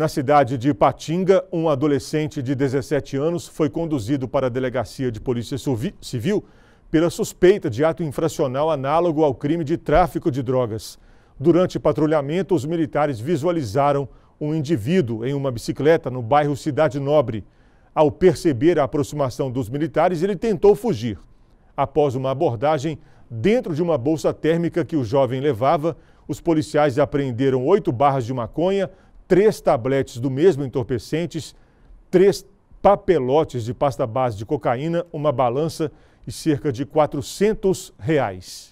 Na cidade de Patinga, um adolescente de 17 anos foi conduzido para a delegacia de polícia civil pela suspeita de ato infracional análogo ao crime de tráfico de drogas. Durante patrulhamento, os militares visualizaram um indivíduo em uma bicicleta no bairro Cidade Nobre. Ao perceber a aproximação dos militares, ele tentou fugir. Após uma abordagem, dentro de uma bolsa térmica que o jovem levava, os policiais apreenderam oito barras de maconha, três tabletes do mesmo entorpecentes, três papelotes de pasta base de cocaína, uma balança e cerca de 400 reais.